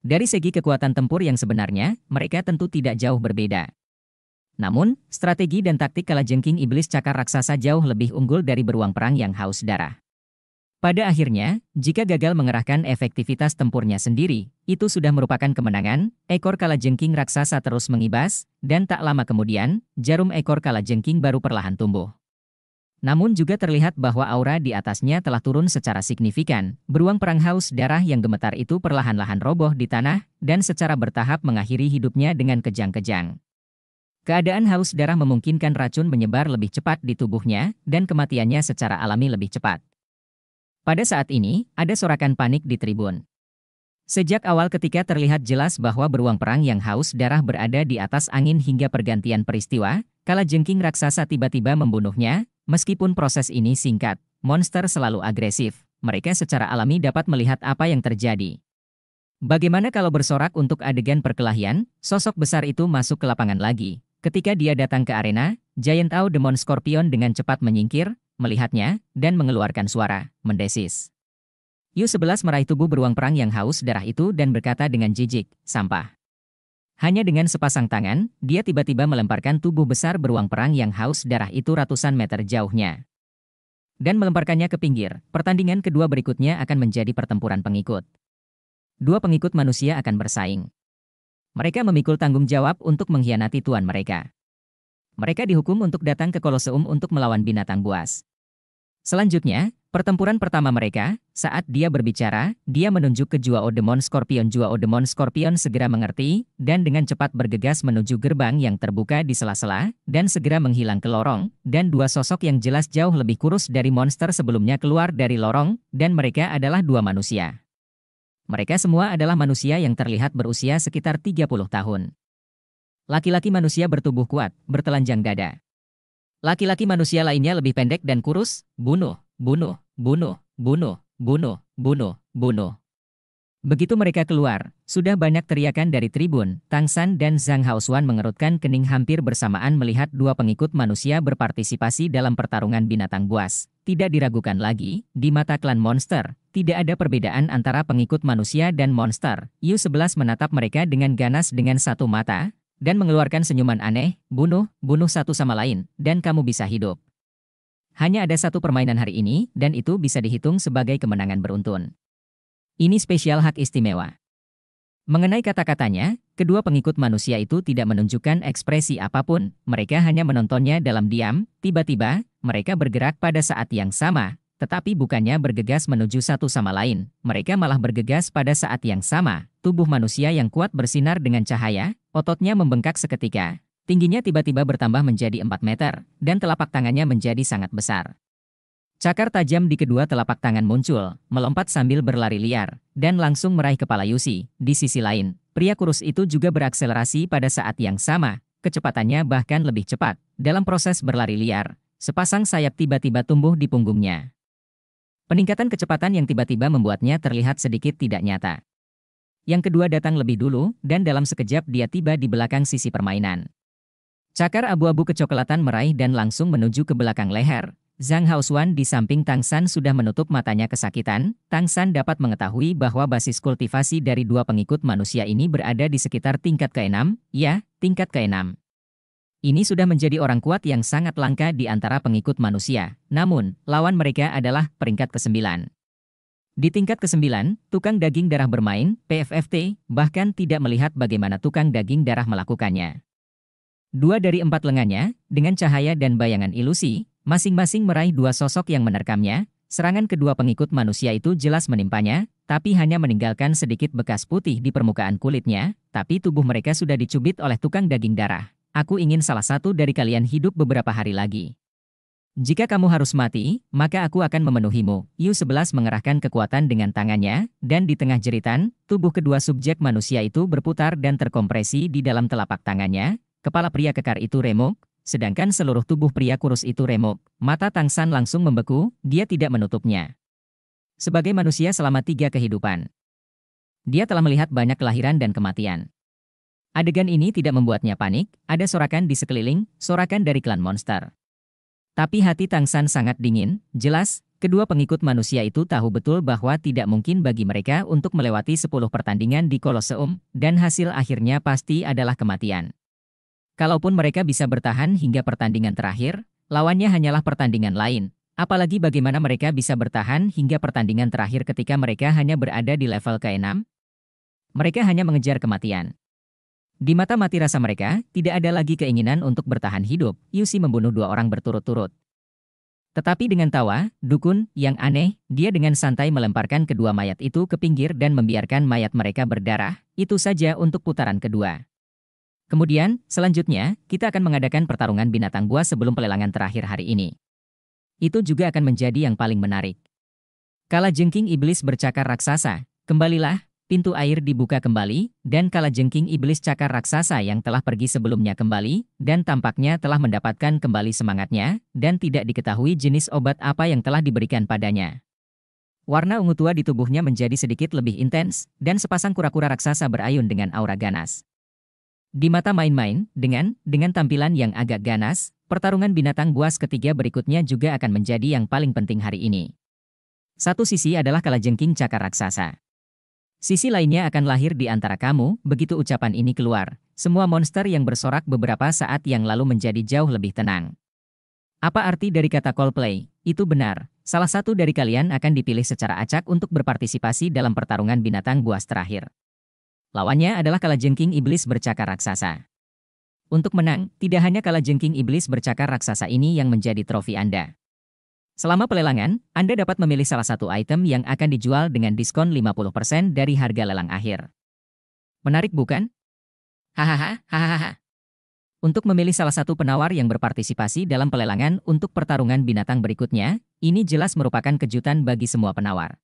Dari segi kekuatan tempur yang sebenarnya, mereka tentu tidak jauh berbeda. Namun, strategi dan taktik kalajengking iblis cakar raksasa jauh lebih unggul dari beruang perang yang haus darah. Pada akhirnya, jika gagal mengerahkan efektivitas tempurnya sendiri, itu sudah merupakan kemenangan, ekor kalajengking raksasa terus mengibas, dan tak lama kemudian, jarum ekor kalajengking baru perlahan tumbuh. Namun juga terlihat bahwa aura di atasnya telah turun secara signifikan. Beruang perang haus darah yang gemetar itu perlahan-lahan roboh di tanah dan secara bertahap mengakhiri hidupnya dengan kejang-kejang. Keadaan haus darah memungkinkan racun menyebar lebih cepat di tubuhnya dan kematiannya secara alami lebih cepat. Pada saat ini, ada sorakan panik di tribun. Sejak awal ketika terlihat jelas bahwa beruang perang yang haus darah berada di atas angin hingga pergantian peristiwa, kala jengking raksasa tiba-tiba membunuhnya, Meskipun proses ini singkat, monster selalu agresif. Mereka secara alami dapat melihat apa yang terjadi. Bagaimana kalau bersorak untuk adegan perkelahian? Sosok besar itu masuk ke lapangan lagi. Ketika dia datang ke arena, Giant Owl Demon Scorpion dengan cepat menyingkir, melihatnya, dan mengeluarkan suara, mendesis. Yu-11 meraih tubuh beruang perang yang haus darah itu dan berkata dengan jijik, sampah. Hanya dengan sepasang tangan, dia tiba-tiba melemparkan tubuh besar beruang perang yang haus darah itu ratusan meter jauhnya. Dan melemparkannya ke pinggir, pertandingan kedua berikutnya akan menjadi pertempuran pengikut. Dua pengikut manusia akan bersaing. Mereka memikul tanggung jawab untuk mengkhianati tuan mereka. Mereka dihukum untuk datang ke Koloseum untuk melawan binatang buas. Selanjutnya, Pertempuran pertama mereka, saat dia berbicara, dia menunjuk ke Juao Demon Scorpion. Juao Demon Scorpion segera mengerti, dan dengan cepat bergegas menuju gerbang yang terbuka di sela-sela, dan segera menghilang ke lorong, dan dua sosok yang jelas jauh lebih kurus dari monster sebelumnya keluar dari lorong, dan mereka adalah dua manusia. Mereka semua adalah manusia yang terlihat berusia sekitar 30 tahun. Laki-laki manusia bertubuh kuat, bertelanjang dada. Laki-laki manusia lainnya lebih pendek dan kurus, bunuh, bunuh, bunuh, bunuh, bunuh, bunuh, bunuh. Begitu mereka keluar, sudah banyak teriakan dari tribun. Tang San dan Zhang Haosuan mengerutkan kening hampir bersamaan melihat dua pengikut manusia berpartisipasi dalam pertarungan binatang buas. Tidak diragukan lagi, di mata klan monster, tidak ada perbedaan antara pengikut manusia dan monster. Yu-11 menatap mereka dengan ganas dengan satu mata, dan mengeluarkan senyuman aneh, bunuh, bunuh satu sama lain, dan kamu bisa hidup. Hanya ada satu permainan hari ini, dan itu bisa dihitung sebagai kemenangan beruntun. Ini spesial hak istimewa. Mengenai kata-katanya, kedua pengikut manusia itu tidak menunjukkan ekspresi apapun, mereka hanya menontonnya dalam diam, tiba-tiba, mereka bergerak pada saat yang sama, tetapi bukannya bergegas menuju satu sama lain, mereka malah bergegas pada saat yang sama, tubuh manusia yang kuat bersinar dengan cahaya, ototnya membengkak seketika, Tingginya tiba-tiba bertambah menjadi 4 meter, dan telapak tangannya menjadi sangat besar. Cakar tajam di kedua telapak tangan muncul, melompat sambil berlari liar, dan langsung meraih kepala Yusi. Di sisi lain, pria kurus itu juga berakselerasi pada saat yang sama, kecepatannya bahkan lebih cepat. Dalam proses berlari liar, sepasang sayap tiba-tiba tumbuh di punggungnya. Peningkatan kecepatan yang tiba-tiba membuatnya terlihat sedikit tidak nyata. Yang kedua datang lebih dulu, dan dalam sekejap dia tiba di belakang sisi permainan. Cakar abu-abu kecoklatan meraih dan langsung menuju ke belakang leher. Zhang Haosuan di samping Tang San sudah menutup matanya kesakitan, Tang San dapat mengetahui bahwa basis kultivasi dari dua pengikut manusia ini berada di sekitar tingkat ke-6, ya, tingkat ke-6. Ini sudah menjadi orang kuat yang sangat langka di antara pengikut manusia, namun, lawan mereka adalah peringkat ke-9. Di tingkat ke-9, tukang daging darah bermain, PFFT, bahkan tidak melihat bagaimana tukang daging darah melakukannya. Dua dari empat lengannya, dengan cahaya dan bayangan ilusi, masing-masing meraih dua sosok yang menerkamnya, serangan kedua pengikut manusia itu jelas menimpanya, tapi hanya meninggalkan sedikit bekas putih di permukaan kulitnya, tapi tubuh mereka sudah dicubit oleh tukang daging darah. Aku ingin salah satu dari kalian hidup beberapa hari lagi. Jika kamu harus mati, maka aku akan memenuhimu. Yu-11 mengerahkan kekuatan dengan tangannya, dan di tengah jeritan, tubuh kedua subjek manusia itu berputar dan terkompresi di dalam telapak tangannya, Kepala pria kekar itu remuk, sedangkan seluruh tubuh pria kurus itu remuk. Mata Tang San langsung membeku, dia tidak menutupnya. Sebagai manusia selama tiga kehidupan, dia telah melihat banyak kelahiran dan kematian. Adegan ini tidak membuatnya panik, ada sorakan di sekeliling, sorakan dari klan monster. Tapi hati Tang San sangat dingin, jelas, kedua pengikut manusia itu tahu betul bahwa tidak mungkin bagi mereka untuk melewati sepuluh pertandingan di Koloseum, dan hasil akhirnya pasti adalah kematian. Kalaupun mereka bisa bertahan hingga pertandingan terakhir, lawannya hanyalah pertandingan lain. Apalagi bagaimana mereka bisa bertahan hingga pertandingan terakhir ketika mereka hanya berada di level ke-6? Mereka hanya mengejar kematian. Di mata mati rasa mereka, tidak ada lagi keinginan untuk bertahan hidup. Yusi membunuh dua orang berturut-turut. Tetapi dengan tawa, dukun, yang aneh, dia dengan santai melemparkan kedua mayat itu ke pinggir dan membiarkan mayat mereka berdarah, itu saja untuk putaran kedua. Kemudian, selanjutnya, kita akan mengadakan pertarungan binatang buas sebelum pelelangan terakhir hari ini. Itu juga akan menjadi yang paling menarik. Kala jengking iblis bercakar raksasa, kembalilah, pintu air dibuka kembali, dan kala jengking iblis cakar raksasa yang telah pergi sebelumnya kembali, dan tampaknya telah mendapatkan kembali semangatnya, dan tidak diketahui jenis obat apa yang telah diberikan padanya. Warna ungu tua di tubuhnya menjadi sedikit lebih intens, dan sepasang kura-kura raksasa berayun dengan aura ganas. Di mata main-main, dengan, dengan tampilan yang agak ganas, pertarungan binatang buas ketiga berikutnya juga akan menjadi yang paling penting hari ini. Satu sisi adalah kalajengking cakar raksasa. Sisi lainnya akan lahir di antara kamu, begitu ucapan ini keluar. Semua monster yang bersorak beberapa saat yang lalu menjadi jauh lebih tenang. Apa arti dari kata Coldplay? Itu benar, salah satu dari kalian akan dipilih secara acak untuk berpartisipasi dalam pertarungan binatang buas terakhir. Lawannya adalah kalajengking iblis bercakar raksasa. Untuk menang, tidak hanya kalajengking iblis bercakar raksasa ini yang menjadi trofi Anda. Selama pelelangan, Anda dapat memilih salah satu item yang akan dijual dengan diskon 50% dari harga lelang akhir. Menarik bukan? Hahaha, hahaha. Untuk memilih salah satu penawar yang berpartisipasi dalam pelelangan untuk pertarungan binatang berikutnya, ini jelas merupakan kejutan bagi semua penawar.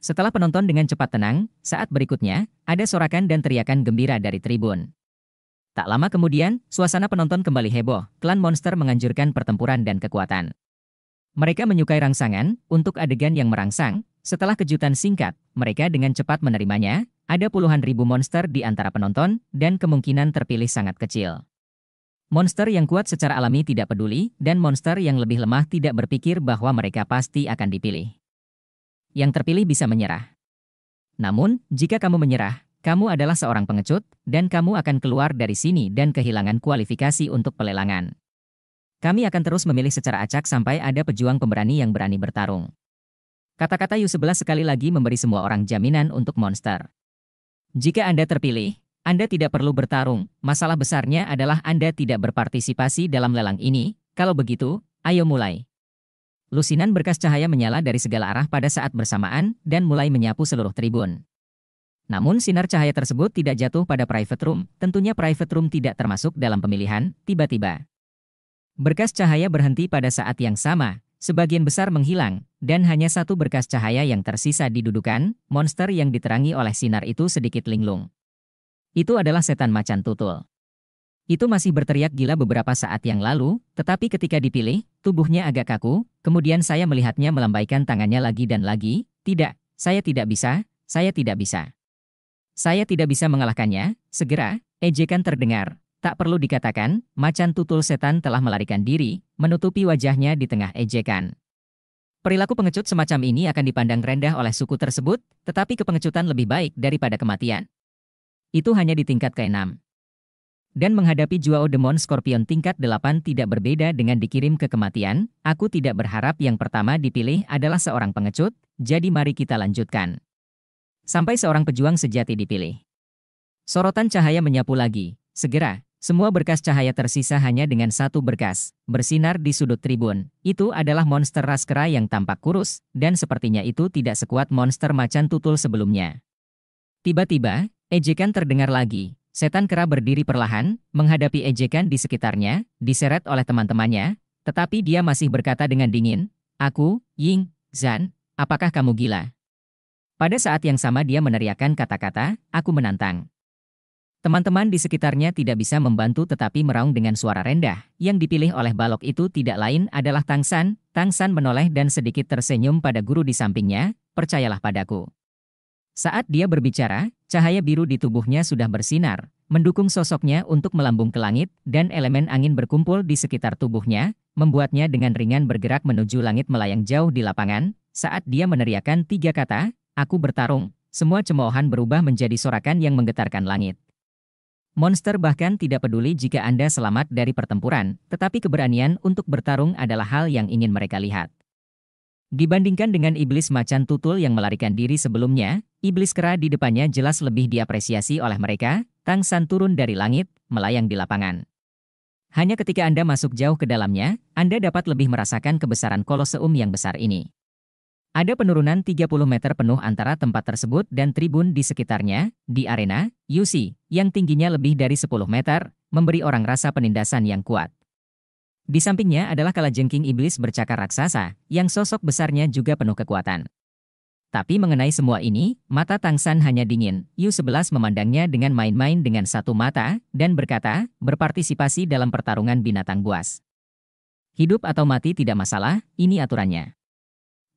Setelah penonton dengan cepat tenang, saat berikutnya, ada sorakan dan teriakan gembira dari tribun. Tak lama kemudian, suasana penonton kembali heboh, klan monster menganjurkan pertempuran dan kekuatan. Mereka menyukai rangsangan, untuk adegan yang merangsang, setelah kejutan singkat, mereka dengan cepat menerimanya, ada puluhan ribu monster di antara penonton, dan kemungkinan terpilih sangat kecil. Monster yang kuat secara alami tidak peduli, dan monster yang lebih lemah tidak berpikir bahwa mereka pasti akan dipilih yang terpilih bisa menyerah. Namun, jika kamu menyerah, kamu adalah seorang pengecut, dan kamu akan keluar dari sini dan kehilangan kualifikasi untuk pelelangan. Kami akan terus memilih secara acak sampai ada pejuang pemberani yang berani bertarung. Kata-kata Yu 11 sekali lagi memberi semua orang jaminan untuk monster. Jika Anda terpilih, Anda tidak perlu bertarung. Masalah besarnya adalah Anda tidak berpartisipasi dalam lelang ini. Kalau begitu, ayo mulai. Lusinan berkas cahaya menyala dari segala arah pada saat bersamaan dan mulai menyapu seluruh tribun. Namun sinar cahaya tersebut tidak jatuh pada private room, tentunya private room tidak termasuk dalam pemilihan, tiba-tiba. Berkas cahaya berhenti pada saat yang sama, sebagian besar menghilang, dan hanya satu berkas cahaya yang tersisa di dudukan monster yang diterangi oleh sinar itu sedikit linglung. Itu adalah setan macan tutul. Itu masih berteriak gila beberapa saat yang lalu, tetapi ketika dipilih, tubuhnya agak kaku, kemudian saya melihatnya melambaikan tangannya lagi dan lagi, tidak, saya tidak bisa, saya tidak bisa. Saya tidak bisa mengalahkannya, segera, ejekan terdengar. Tak perlu dikatakan, macan tutul setan telah melarikan diri, menutupi wajahnya di tengah ejekan. Perilaku pengecut semacam ini akan dipandang rendah oleh suku tersebut, tetapi kepengecutan lebih baik daripada kematian. Itu hanya di tingkat keenam. Dan menghadapi Juao Demon Scorpion tingkat 8 tidak berbeda dengan dikirim ke kematian, aku tidak berharap yang pertama dipilih adalah seorang pengecut, jadi mari kita lanjutkan. Sampai seorang pejuang sejati dipilih. Sorotan cahaya menyapu lagi, segera, semua berkas cahaya tersisa hanya dengan satu berkas, bersinar di sudut tribun. Itu adalah monster Raskera yang tampak kurus, dan sepertinya itu tidak sekuat monster macan tutul sebelumnya. Tiba-tiba, ejekan terdengar lagi. Setan kera berdiri perlahan, menghadapi ejekan di sekitarnya, diseret oleh teman-temannya, tetapi dia masih berkata dengan dingin, Aku, Ying, Zan, apakah kamu gila? Pada saat yang sama dia meneriakkan kata-kata, aku menantang. Teman-teman di sekitarnya tidak bisa membantu tetapi meraung dengan suara rendah. Yang dipilih oleh balok itu tidak lain adalah Tang San. Tang San menoleh dan sedikit tersenyum pada guru di sampingnya, percayalah padaku. Saat dia berbicara, cahaya biru di tubuhnya sudah bersinar, mendukung sosoknya untuk melambung ke langit, dan elemen angin berkumpul di sekitar tubuhnya, membuatnya dengan ringan bergerak menuju langit melayang jauh di lapangan, saat dia meneriakkan tiga kata, aku bertarung, semua cemoohan berubah menjadi sorakan yang menggetarkan langit. Monster bahkan tidak peduli jika Anda selamat dari pertempuran, tetapi keberanian untuk bertarung adalah hal yang ingin mereka lihat. Dibandingkan dengan iblis macan tutul yang melarikan diri sebelumnya, iblis kera di depannya jelas lebih diapresiasi oleh mereka, Tang San turun dari langit, melayang di lapangan. Hanya ketika Anda masuk jauh ke dalamnya, Anda dapat lebih merasakan kebesaran koloseum yang besar ini. Ada penurunan 30 meter penuh antara tempat tersebut dan tribun di sekitarnya, di arena, UC, yang tingginya lebih dari 10 meter, memberi orang rasa penindasan yang kuat. Di sampingnya adalah kalajengking iblis bercakar raksasa, yang sosok besarnya juga penuh kekuatan. Tapi mengenai semua ini, mata Tang San hanya dingin. Yu-11 memandangnya dengan main-main dengan satu mata, dan berkata, berpartisipasi dalam pertarungan binatang buas. Hidup atau mati tidak masalah, ini aturannya.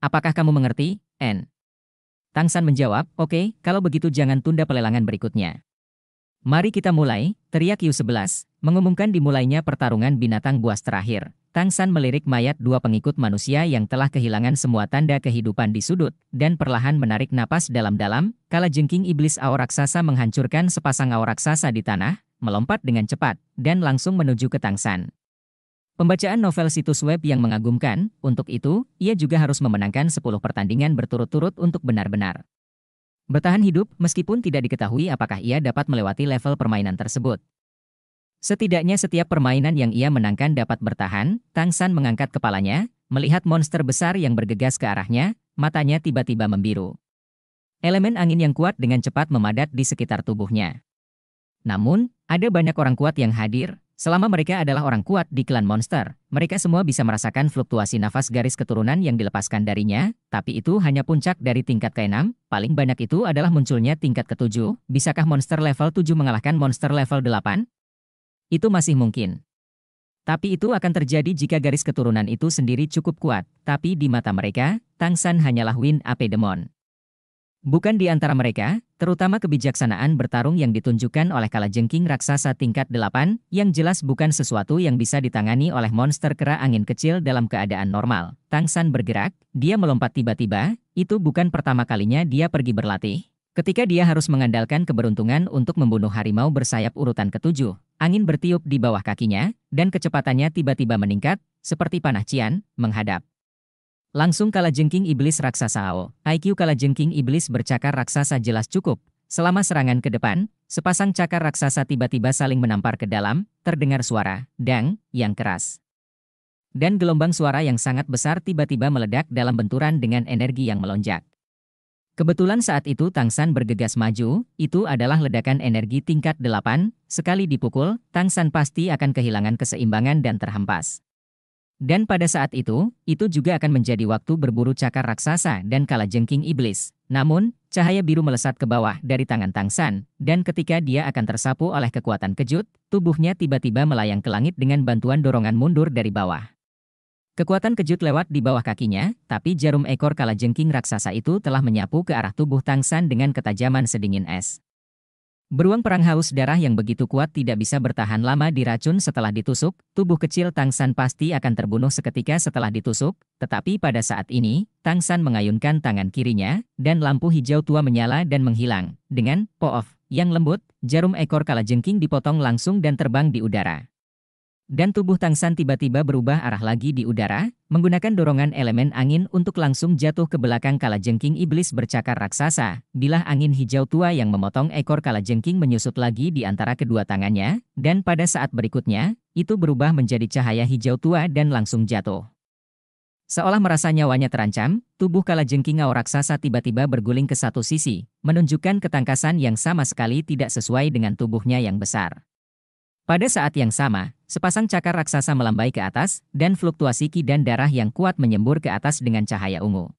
Apakah kamu mengerti, N? San menjawab, oke, okay, kalau begitu jangan tunda pelelangan berikutnya. Mari kita mulai, teriak Yu-11, mengumumkan dimulainya pertarungan binatang buas terakhir. Tang San melirik mayat dua pengikut manusia yang telah kehilangan semua tanda kehidupan di sudut, dan perlahan menarik napas dalam-dalam, kala jengking iblis aura raksasa menghancurkan sepasang aura raksasa di tanah, melompat dengan cepat, dan langsung menuju ke Tang San. Pembacaan novel situs web yang mengagumkan, untuk itu, ia juga harus memenangkan 10 pertandingan berturut-turut untuk benar-benar Bertahan hidup meskipun tidak diketahui apakah ia dapat melewati level permainan tersebut. Setidaknya setiap permainan yang ia menangkan dapat bertahan, Tang San mengangkat kepalanya, melihat monster besar yang bergegas ke arahnya, matanya tiba-tiba membiru. Elemen angin yang kuat dengan cepat memadat di sekitar tubuhnya. Namun, ada banyak orang kuat yang hadir, Selama mereka adalah orang kuat di klan monster, mereka semua bisa merasakan fluktuasi nafas garis keturunan yang dilepaskan darinya, tapi itu hanya puncak dari tingkat ke-6, paling banyak itu adalah munculnya tingkat ke-7, bisakah monster level 7 mengalahkan monster level 8? Itu masih mungkin. Tapi itu akan terjadi jika garis keturunan itu sendiri cukup kuat, tapi di mata mereka, Tang San hanyalah Win AP Demon. Bukan di antara mereka, terutama kebijaksanaan bertarung yang ditunjukkan oleh kalajengking raksasa tingkat 8, yang jelas bukan sesuatu yang bisa ditangani oleh monster kera angin kecil dalam keadaan normal. Tang San bergerak, dia melompat tiba-tiba, itu bukan pertama kalinya dia pergi berlatih. Ketika dia harus mengandalkan keberuntungan untuk membunuh harimau bersayap urutan ketujuh, angin bertiup di bawah kakinya, dan kecepatannya tiba-tiba meningkat, seperti panah cian, menghadap. Langsung kala jengking iblis raksasa AO, IQ kala jengking iblis bercakar raksasa jelas cukup. Selama serangan ke depan, sepasang cakar raksasa tiba-tiba saling menampar ke dalam, terdengar suara, dang, yang keras. Dan gelombang suara yang sangat besar tiba-tiba meledak dalam benturan dengan energi yang melonjak. Kebetulan saat itu Tang San bergegas maju, itu adalah ledakan energi tingkat 8, sekali dipukul, Tang San pasti akan kehilangan keseimbangan dan terhempas. Dan pada saat itu, itu juga akan menjadi waktu berburu cakar raksasa dan kala jengking iblis. Namun, cahaya biru melesat ke bawah dari tangan Tang San, dan ketika dia akan tersapu oleh kekuatan kejut, tubuhnya tiba-tiba melayang ke langit dengan bantuan dorongan mundur dari bawah. Kekuatan kejut lewat di bawah kakinya, tapi jarum ekor kala jengking raksasa itu telah menyapu ke arah tubuh Tang San dengan ketajaman sedingin es. Beruang perang haus darah yang begitu kuat tidak bisa bertahan lama diracun setelah ditusuk, tubuh kecil Tang San pasti akan terbunuh seketika setelah ditusuk, tetapi pada saat ini, Tang San mengayunkan tangan kirinya, dan lampu hijau tua menyala dan menghilang. Dengan, po off, yang lembut, jarum ekor kalajengking dipotong langsung dan terbang di udara. Dan tubuh Tang San tiba-tiba berubah arah lagi di udara, menggunakan dorongan elemen angin untuk langsung jatuh ke belakang kala jengking iblis bercakar raksasa. Bilah angin hijau tua yang memotong ekor kala jengking menyusut lagi di antara kedua tangannya, dan pada saat berikutnya, itu berubah menjadi cahaya hijau tua dan langsung jatuh. Seolah merasa nyawanya terancam, tubuh kala jengking ngau raksasa tiba-tiba berguling ke satu sisi, menunjukkan ketangkasan yang sama sekali tidak sesuai dengan tubuhnya yang besar. Pada saat yang sama, sepasang cakar raksasa melambai ke atas, dan fluktuasi ki dan darah yang kuat menyembur ke atas dengan cahaya ungu.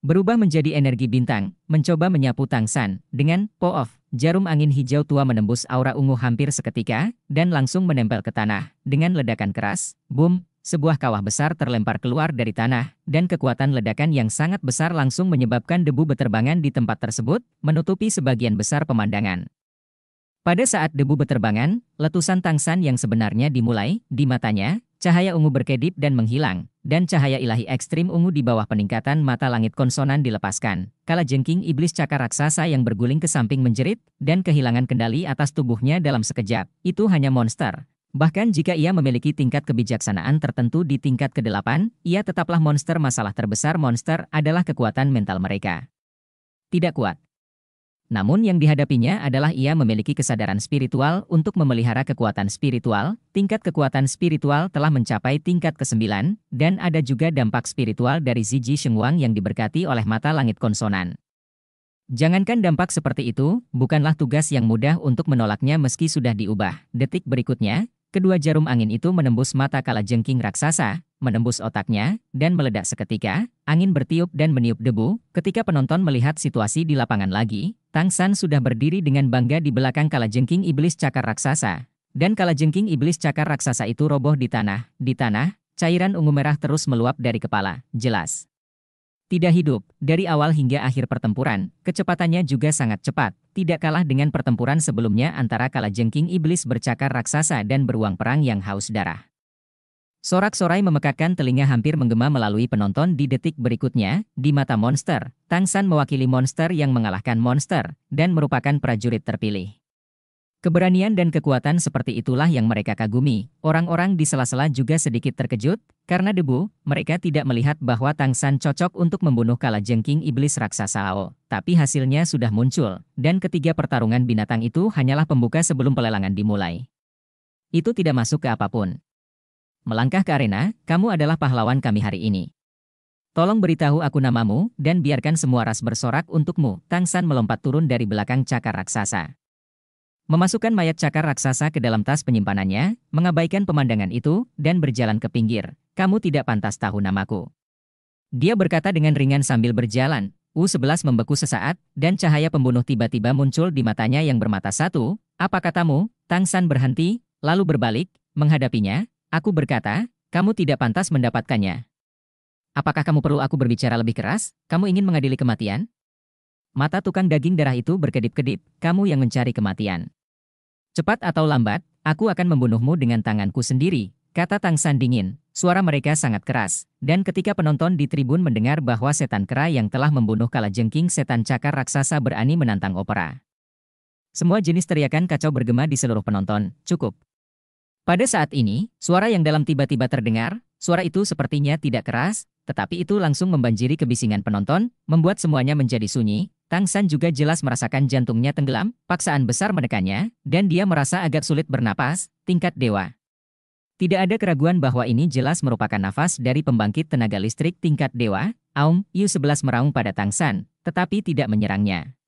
Berubah menjadi energi bintang, mencoba menyapu Tang San, dengan Po of, jarum angin hijau tua menembus aura ungu hampir seketika, dan langsung menempel ke tanah, dengan ledakan keras, boom, sebuah kawah besar terlempar keluar dari tanah, dan kekuatan ledakan yang sangat besar langsung menyebabkan debu beterbangan di tempat tersebut, menutupi sebagian besar pemandangan. Pada saat debu beterbangan, letusan tangsan yang sebenarnya dimulai, di matanya, cahaya ungu berkedip dan menghilang, dan cahaya ilahi ekstrim ungu di bawah peningkatan mata langit konsonan dilepaskan. Kala jengking iblis cakar raksasa yang berguling ke samping menjerit, dan kehilangan kendali atas tubuhnya dalam sekejap. Itu hanya monster. Bahkan jika ia memiliki tingkat kebijaksanaan tertentu di tingkat ke-8, ia tetaplah monster masalah terbesar monster adalah kekuatan mental mereka. Tidak kuat. Namun yang dihadapinya adalah ia memiliki kesadaran spiritual untuk memelihara kekuatan spiritual, tingkat kekuatan spiritual telah mencapai tingkat ke-9, dan ada juga dampak spiritual dari Ziji Shengwang yang diberkati oleh mata langit konsonan. Jangankan dampak seperti itu, bukanlah tugas yang mudah untuk menolaknya meski sudah diubah. Detik berikutnya, kedua jarum angin itu menembus mata kala jengking raksasa, menembus otaknya, dan meledak seketika, angin bertiup dan meniup debu. Ketika penonton melihat situasi di lapangan lagi, Tang San sudah berdiri dengan bangga di belakang kalajengking iblis cakar raksasa. Dan kalajengking iblis cakar raksasa itu roboh di tanah. Di tanah, cairan ungu merah terus meluap dari kepala, jelas. Tidak hidup, dari awal hingga akhir pertempuran, kecepatannya juga sangat cepat, tidak kalah dengan pertempuran sebelumnya antara kalajengking iblis bercakar raksasa dan beruang perang yang haus darah. Sorak-sorai memekakkan telinga hampir menggema melalui penonton di detik berikutnya, di mata monster, Tang San mewakili monster yang mengalahkan monster, dan merupakan prajurit terpilih. Keberanian dan kekuatan seperti itulah yang mereka kagumi. Orang-orang di sela-sela juga sedikit terkejut, karena debu, mereka tidak melihat bahwa Tang San cocok untuk membunuh kala jengking iblis raksasa Ao. Tapi hasilnya sudah muncul, dan ketiga pertarungan binatang itu hanyalah pembuka sebelum pelelangan dimulai. Itu tidak masuk ke apapun. Melangkah ke arena, kamu adalah pahlawan kami hari ini. Tolong beritahu aku namamu, dan biarkan semua ras bersorak untukmu. Tang San melompat turun dari belakang cakar raksasa. Memasukkan mayat cakar raksasa ke dalam tas penyimpanannya, mengabaikan pemandangan itu, dan berjalan ke pinggir. Kamu tidak pantas tahu namaku. Dia berkata dengan ringan sambil berjalan. U11 membeku sesaat, dan cahaya pembunuh tiba-tiba muncul di matanya yang bermata satu. Apa katamu? Tang San berhenti, lalu berbalik, menghadapinya, Aku berkata, kamu tidak pantas mendapatkannya. Apakah kamu perlu aku berbicara lebih keras? Kamu ingin mengadili kematian? Mata tukang daging darah itu berkedip-kedip, kamu yang mencari kematian. Cepat atau lambat, aku akan membunuhmu dengan tanganku sendiri, kata Tang San dingin. Suara mereka sangat keras, dan ketika penonton di tribun mendengar bahwa setan kera yang telah membunuh kala jengking setan cakar raksasa berani menantang opera. Semua jenis teriakan kacau bergema di seluruh penonton, cukup. Pada saat ini, suara yang dalam tiba-tiba terdengar, suara itu sepertinya tidak keras, tetapi itu langsung membanjiri kebisingan penonton, membuat semuanya menjadi sunyi. Tang San juga jelas merasakan jantungnya tenggelam, paksaan besar menekannya, dan dia merasa agak sulit bernapas, tingkat dewa. Tidak ada keraguan bahwa ini jelas merupakan nafas dari pembangkit tenaga listrik tingkat dewa, Aum Yu 11 meraung pada Tang San, tetapi tidak menyerangnya.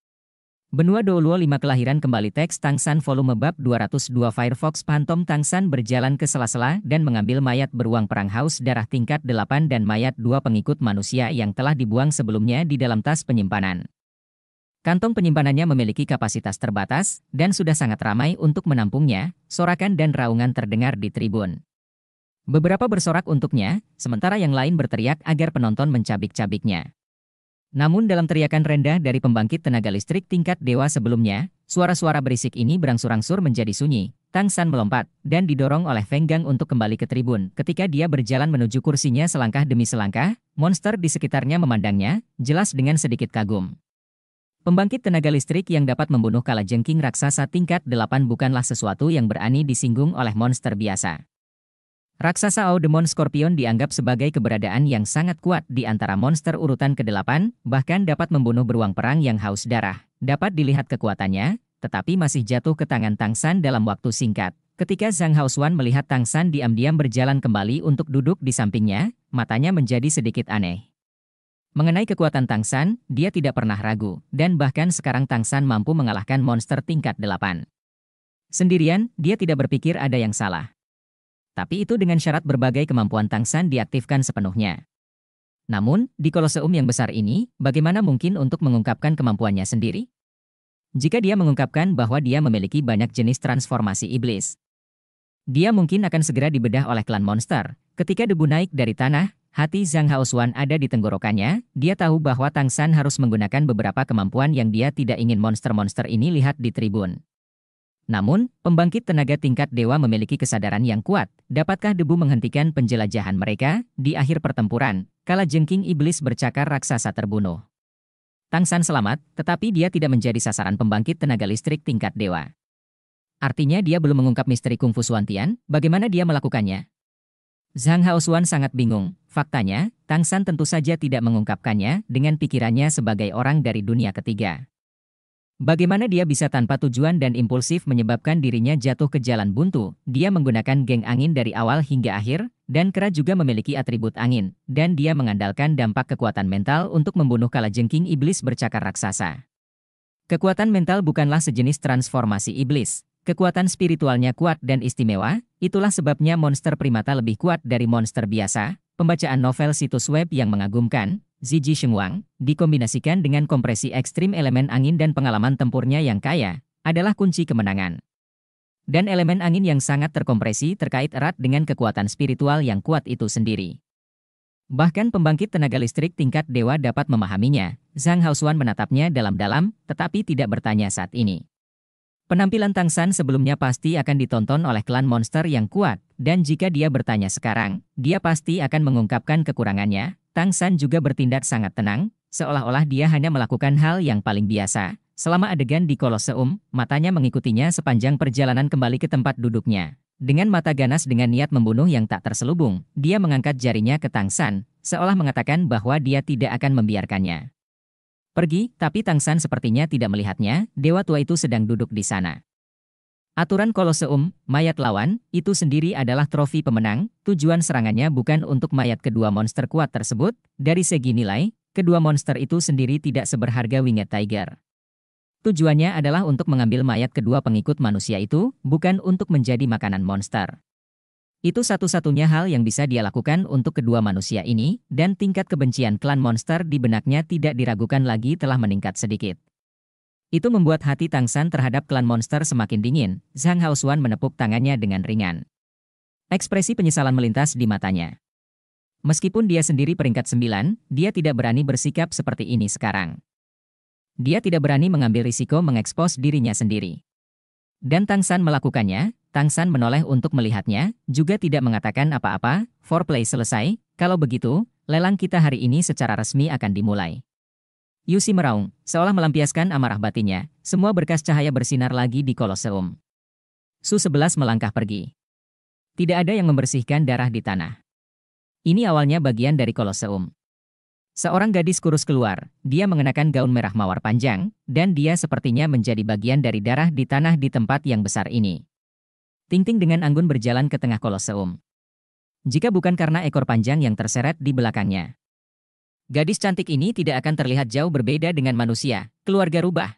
Benua Douluo 5 kelahiran kembali teks Tangsan volume bab 202 Firefox Phantom Tangsan berjalan ke sela-sela dan mengambil mayat beruang perang haus darah tingkat 8 dan mayat dua pengikut manusia yang telah dibuang sebelumnya di dalam tas penyimpanan. Kantong penyimpanannya memiliki kapasitas terbatas dan sudah sangat ramai untuk menampungnya, sorakan dan raungan terdengar di tribun. Beberapa bersorak untuknya, sementara yang lain berteriak agar penonton mencabik-cabiknya. Namun dalam teriakan rendah dari pembangkit tenaga listrik tingkat dewa sebelumnya, suara-suara berisik ini berangsur-angsur menjadi sunyi. Tang San melompat, dan didorong oleh Feng Gang untuk kembali ke tribun. Ketika dia berjalan menuju kursinya selangkah demi selangkah, monster di sekitarnya memandangnya, jelas dengan sedikit kagum. Pembangkit tenaga listrik yang dapat membunuh kala jengking raksasa tingkat 8 bukanlah sesuatu yang berani disinggung oleh monster biasa. Raksasa Audemon Scorpion dianggap sebagai keberadaan yang sangat kuat di antara monster urutan ke-8, bahkan dapat membunuh beruang perang yang haus darah. Dapat dilihat kekuatannya, tetapi masih jatuh ke tangan Tang San dalam waktu singkat. Ketika Zhang Haosuan melihat Tang San diam-diam berjalan kembali untuk duduk di sampingnya, matanya menjadi sedikit aneh. Mengenai kekuatan Tang San, dia tidak pernah ragu, dan bahkan sekarang Tang San mampu mengalahkan monster tingkat 8. Sendirian, dia tidak berpikir ada yang salah. Tapi itu dengan syarat berbagai kemampuan Tang San diaktifkan sepenuhnya. Namun, di Koloseum yang besar ini, bagaimana mungkin untuk mengungkapkan kemampuannya sendiri? Jika dia mengungkapkan bahwa dia memiliki banyak jenis transformasi iblis, dia mungkin akan segera dibedah oleh klan monster. Ketika debu naik dari tanah, hati Zhang Haosuan ada di tenggorokannya, dia tahu bahwa Tang San harus menggunakan beberapa kemampuan yang dia tidak ingin monster-monster ini lihat di tribun. Namun, pembangkit tenaga tingkat dewa memiliki kesadaran yang kuat. Dapatkah debu menghentikan penjelajahan mereka? Di akhir pertempuran, kala jengking iblis bercakar raksasa terbunuh. Tang San selamat, tetapi dia tidak menjadi sasaran pembangkit tenaga listrik tingkat dewa. Artinya dia belum mengungkap misteri kungfu Suantian, bagaimana dia melakukannya. Zhang Haosuan sangat bingung. Faktanya, Tang San tentu saja tidak mengungkapkannya dengan pikirannya sebagai orang dari dunia ketiga. Bagaimana dia bisa tanpa tujuan dan impulsif menyebabkan dirinya jatuh ke jalan buntu? Dia menggunakan geng angin dari awal hingga akhir, dan Kera juga memiliki atribut angin, dan dia mengandalkan dampak kekuatan mental untuk membunuh kalajengking iblis bercakar raksasa. Kekuatan mental bukanlah sejenis transformasi iblis. Kekuatan spiritualnya kuat dan istimewa, itulah sebabnya monster primata lebih kuat dari monster biasa, Pembacaan novel situs web yang mengagumkan, Ziji Shengwang, dikombinasikan dengan kompresi ekstrim elemen angin dan pengalaman tempurnya yang kaya, adalah kunci kemenangan. Dan elemen angin yang sangat terkompresi terkait erat dengan kekuatan spiritual yang kuat itu sendiri. Bahkan pembangkit tenaga listrik tingkat dewa dapat memahaminya, Zhang Haosuan menatapnya dalam-dalam, tetapi tidak bertanya saat ini. Penampilan Tang San sebelumnya pasti akan ditonton oleh klan monster yang kuat, dan jika dia bertanya sekarang, dia pasti akan mengungkapkan kekurangannya. Tang San juga bertindak sangat tenang, seolah-olah dia hanya melakukan hal yang paling biasa. Selama adegan di Koloseum, matanya mengikutinya sepanjang perjalanan kembali ke tempat duduknya. Dengan mata ganas dengan niat membunuh yang tak terselubung, dia mengangkat jarinya ke Tang San, seolah mengatakan bahwa dia tidak akan membiarkannya. Pergi, tapi Tang San sepertinya tidak melihatnya, dewa tua itu sedang duduk di sana. Aturan Koloseum, mayat lawan, itu sendiri adalah trofi pemenang, tujuan serangannya bukan untuk mayat kedua monster kuat tersebut, dari segi nilai, kedua monster itu sendiri tidak seberharga Winged Tiger. Tujuannya adalah untuk mengambil mayat kedua pengikut manusia itu, bukan untuk menjadi makanan monster. Itu satu-satunya hal yang bisa dia lakukan untuk kedua manusia ini, dan tingkat kebencian klan monster di benaknya tidak diragukan lagi telah meningkat sedikit. Itu membuat hati Tang San terhadap klan monster semakin dingin. Zhang Haosuan menepuk tangannya dengan ringan. Ekspresi penyesalan melintas di matanya. Meskipun dia sendiri peringkat sembilan, dia tidak berani bersikap seperti ini sekarang. Dia tidak berani mengambil risiko mengekspos dirinya sendiri. Dan Tang San melakukannya, Tang San menoleh untuk melihatnya, juga tidak mengatakan apa-apa, foreplay selesai, kalau begitu, lelang kita hari ini secara resmi akan dimulai. Yusi meraung, seolah melampiaskan amarah batinnya, semua berkas cahaya bersinar lagi di Koloseum. Su-11 melangkah pergi. Tidak ada yang membersihkan darah di tanah. Ini awalnya bagian dari Koloseum. Seorang gadis kurus keluar, dia mengenakan gaun merah mawar panjang, dan dia sepertinya menjadi bagian dari darah di tanah di tempat yang besar ini. Tingting dengan anggun berjalan ke tengah Koloseum. Jika bukan karena ekor panjang yang terseret di belakangnya, Gadis cantik ini tidak akan terlihat jauh berbeda dengan manusia, keluarga rubah.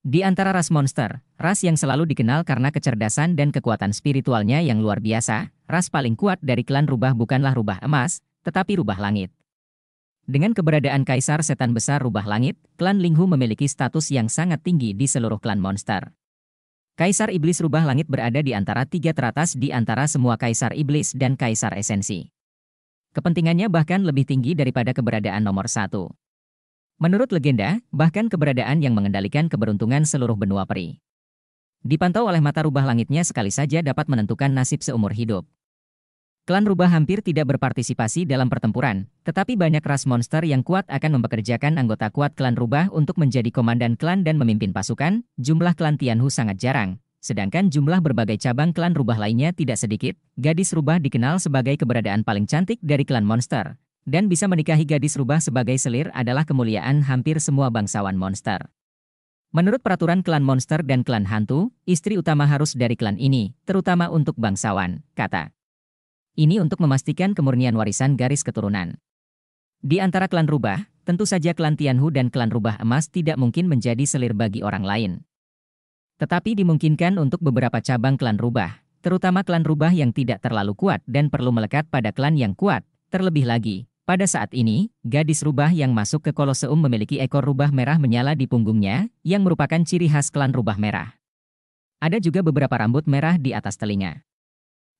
Di antara ras monster, ras yang selalu dikenal karena kecerdasan dan kekuatan spiritualnya yang luar biasa, ras paling kuat dari klan rubah bukanlah rubah emas, tetapi rubah langit. Dengan keberadaan kaisar setan besar rubah langit, klan Linghu memiliki status yang sangat tinggi di seluruh klan monster. Kaisar Iblis Rubah Langit berada di antara tiga teratas di antara semua Kaisar Iblis dan Kaisar Esensi. Kepentingannya bahkan lebih tinggi daripada keberadaan nomor satu. Menurut legenda, bahkan keberadaan yang mengendalikan keberuntungan seluruh benua peri. Dipantau oleh mata rubah langitnya sekali saja dapat menentukan nasib seumur hidup. Klan rubah hampir tidak berpartisipasi dalam pertempuran, tetapi banyak ras monster yang kuat akan mempekerjakan anggota kuat klan rubah untuk menjadi komandan klan dan memimpin pasukan, jumlah klan Tianhu sangat jarang, Sedangkan jumlah berbagai cabang klan rubah lainnya tidak sedikit, gadis rubah dikenal sebagai keberadaan paling cantik dari klan monster. Dan bisa menikahi gadis rubah sebagai selir adalah kemuliaan hampir semua bangsawan monster. Menurut peraturan klan monster dan klan hantu, istri utama harus dari klan ini, terutama untuk bangsawan, kata. Ini untuk memastikan kemurnian warisan garis keturunan. Di antara klan rubah, tentu saja klan Tianhu dan klan rubah emas tidak mungkin menjadi selir bagi orang lain. Tetapi dimungkinkan untuk beberapa cabang klan rubah, terutama klan rubah yang tidak terlalu kuat dan perlu melekat pada klan yang kuat. Terlebih lagi, pada saat ini, gadis rubah yang masuk ke Koloseum memiliki ekor rubah merah menyala di punggungnya, yang merupakan ciri khas klan rubah merah. Ada juga beberapa rambut merah di atas telinga.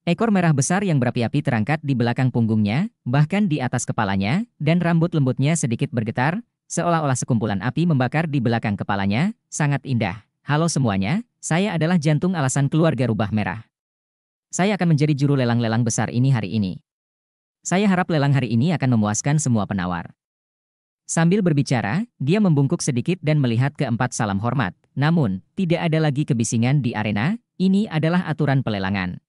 Ekor merah besar yang berapi-api terangkat di belakang punggungnya, bahkan di atas kepalanya, dan rambut lembutnya sedikit bergetar, seolah-olah sekumpulan api membakar di belakang kepalanya, sangat indah. Halo semuanya, saya adalah jantung alasan keluarga Rubah Merah. Saya akan menjadi juru lelang-lelang besar ini hari ini. Saya harap lelang hari ini akan memuaskan semua penawar. Sambil berbicara, dia membungkuk sedikit dan melihat keempat salam hormat. Namun, tidak ada lagi kebisingan di arena, ini adalah aturan pelelangan.